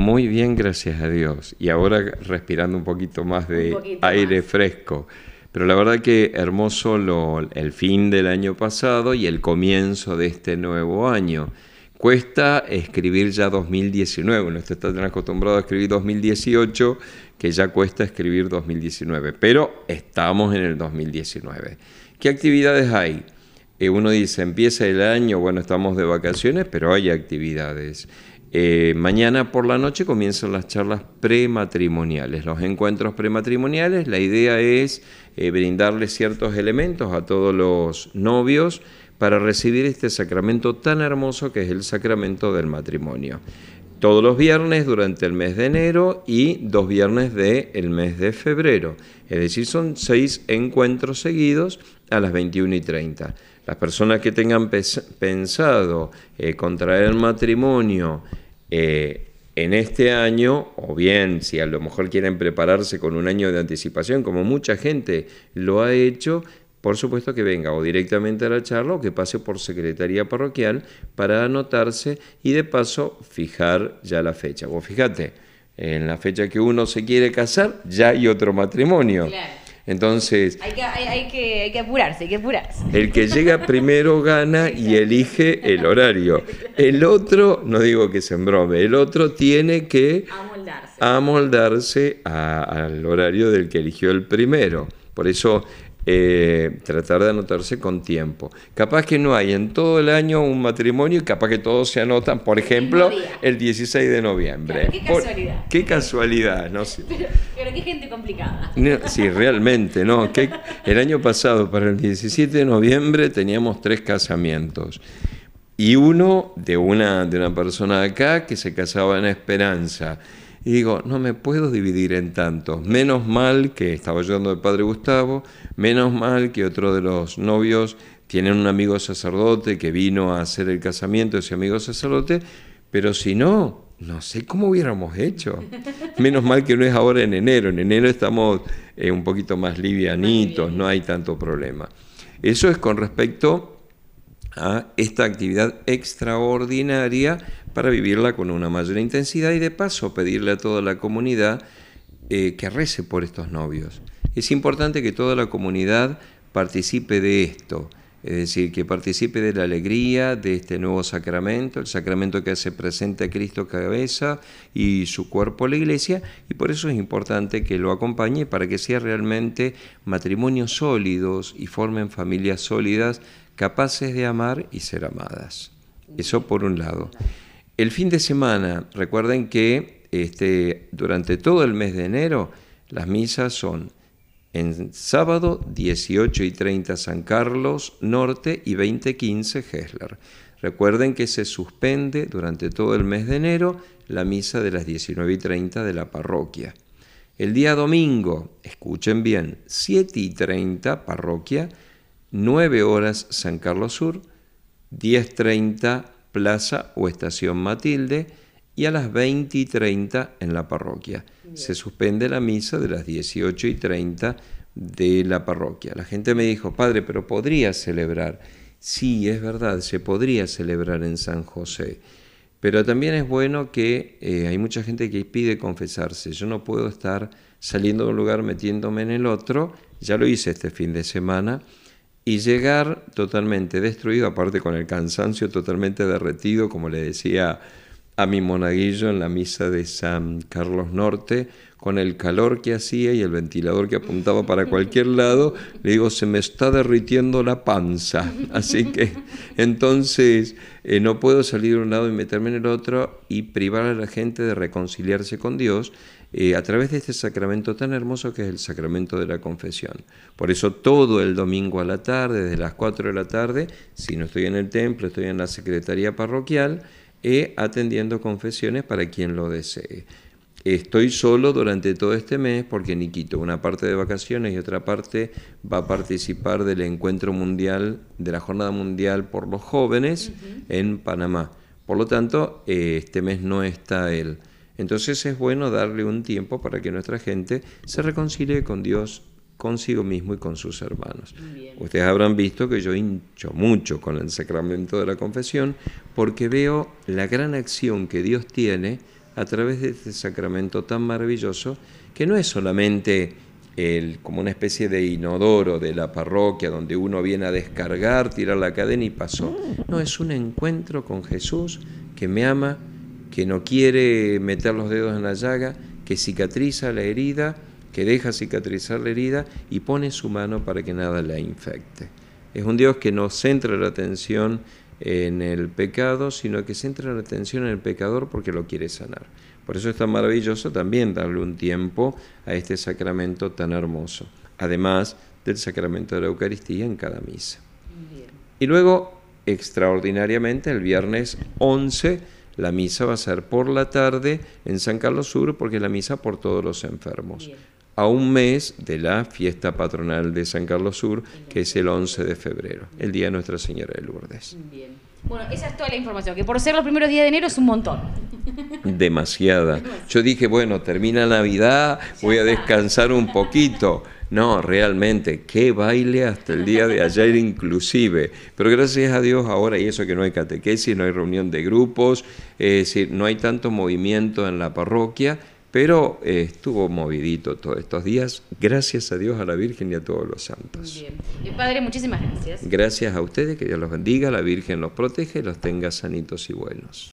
Muy bien, gracias a Dios. Y ahora respirando un poquito más de aire fresco. Pero la verdad que hermoso el fin del año pasado y el comienzo de este nuevo año. Cuesta escribir ya 2019, uno está tan acostumbrado a escribir 2018 que ya cuesta escribir 2019, pero estamos en el 2019. ¿Qué actividades hay? Eh, uno dice, empieza el año, bueno, estamos de vacaciones, pero hay actividades. Eh, mañana por la noche comienzan las charlas prematrimoniales, los encuentros prematrimoniales. La idea es eh, brindarles ciertos elementos a todos los novios para recibir este sacramento tan hermoso que es el sacramento del matrimonio. Todos los viernes durante el mes de enero y dos viernes del el mes de febrero. Es decir, son seis encuentros seguidos a las 21 y 30. Las personas que tengan pensado eh, contraer matrimonio eh, en este año, o bien si a lo mejor quieren prepararse con un año de anticipación, como mucha gente lo ha hecho, por supuesto que venga o directamente a la charla o que pase por secretaría parroquial para anotarse y de paso fijar ya la fecha. O fíjate, en la fecha que uno se quiere casar ya hay otro matrimonio. Entonces... Hay que, apurarse, hay que apurarse. El que llega primero gana y elige el horario. El otro, no digo que se embrome, el otro tiene que amoldarse, al horario del que eligió el primero. Por eso eh, tratar de anotarse con tiempo. Capaz que no hay en todo el año un matrimonio y capaz que todos se anotan, por ejemplo, el, 16 de noviembre. qué casualidad. qué casualidad, no sé qué gente complicada. sí, realmente, no. el año pasado, para el 17 de noviembre, teníamos tres casamientos. Y uno de una, de una persona acá que se casaba en Esperanza. Y digo, no me puedo dividir en tantos. Menos mal que estaba ayudando el padre Gustavo, menos mal que otro de los novios tiene un amigo sacerdote que vino a hacer el casamiento ese amigo sacerdote, pero si no, no sé cómo hubiéramos hecho. Menos mal que no es ahora en enero. En enero estamos eh, un poquito más livianitos, no hay tanto problema. Eso es con respecto a esta actividad extraordinaria para vivirla con una mayor intensidad y de paso pedirle a toda la comunidad eh, que rece por estos novios. Es importante que toda la comunidad participe de esto es decir, que participe de la alegría de este nuevo sacramento, el sacramento que hace presente a Cristo cabeza y su cuerpo la iglesia, y por eso es importante que lo acompañe para que sea realmente matrimonios sólidos y formen familias sólidas capaces de amar y ser amadas. Eso por un lado. El fin de semana, recuerden que este, durante todo el mes de enero las misas son en sábado 18 y 30 San Carlos Norte y 20.15 Hessler. Recuerden que se suspende durante todo el mes de enero la misa de las 19 y 30 de la parroquia. El día domingo, escuchen bien, 7 y 30 parroquia, 9 horas San Carlos Sur, 10.30 Plaza o Estación Matilde, y a las 20 y 30 en la parroquia. Se suspende la misa de las 18 y 30 de la parroquia. La gente me dijo, padre, pero podría celebrar. Sí, es verdad, se podría celebrar en San José. Pero también es bueno que eh, hay mucha gente que pide confesarse. Yo no puedo estar saliendo de un lugar metiéndome en el otro. Ya lo hice este fin de semana y llegar totalmente destruido, aparte con el cansancio totalmente derretido, como le decía a mi monaguillo en la misa de San Carlos Norte, con el calor que hacía y el ventilador que apuntaba para cualquier lado, le digo, se me está derritiendo la panza. Así que entonces eh, no puedo salir de un lado y meterme en el otro y privar a la gente de reconciliarse con Dios eh, a través de este sacramento tan hermoso que es el sacramento de la confesión. Por eso todo el domingo a la tarde, desde las 4 de la tarde, si no estoy en el templo, estoy en la secretaría parroquial, y e atendiendo confesiones para quien lo desee. Estoy solo durante todo este mes porque Nikito, una parte de vacaciones y otra parte va a participar del encuentro mundial, de la Jornada Mundial por los Jóvenes en Panamá. Por lo tanto, eh, este mes no está él. Entonces es bueno darle un tiempo para que nuestra gente se reconcilie con Dios consigo mismo y con sus hermanos. Ustedes habrán visto que yo hincho mucho con el sacramento de la confesión porque veo la gran acción que Dios tiene a través de este sacramento tan maravilloso que no es solamente el, como una especie de inodoro de la parroquia donde uno viene a descargar, tirar la cadena y pasó. No, es un encuentro con Jesús que me ama, que no quiere meter los dedos en la llaga, que cicatriza la herida que deja cicatrizar la herida y pone su mano para que nada la infecte. Es un Dios que no centra la atención en el pecado, sino que centra la atención en el pecador porque lo quiere sanar. Por eso es tan maravilloso también darle un tiempo a este sacramento tan hermoso, además del sacramento de la Eucaristía en cada misa. Y luego, extraordinariamente, el viernes 11, la misa va a ser por la tarde en San Carlos Sur porque es la misa por todos los enfermos a un mes de la fiesta patronal de San Carlos Sur, que es el 11 de febrero, el Día de Nuestra Señora de Lourdes. Bien. Bueno, esa es toda la información, que por ser los primeros días de enero es un montón. Demasiada. Yo dije, bueno, termina Navidad, voy a descansar un poquito. No, realmente, qué baile hasta el día de ayer inclusive. Pero gracias a Dios ahora, y eso que no hay catequesis, no hay reunión de grupos, es decir, no hay tanto movimiento en la parroquia pero eh, estuvo movidito todos estos días, gracias a Dios, a la Virgen y a todos los santos. Bien. Eh, padre, muchísimas gracias. Gracias a ustedes, que Dios los bendiga, la Virgen los protege, los tenga sanitos y buenos.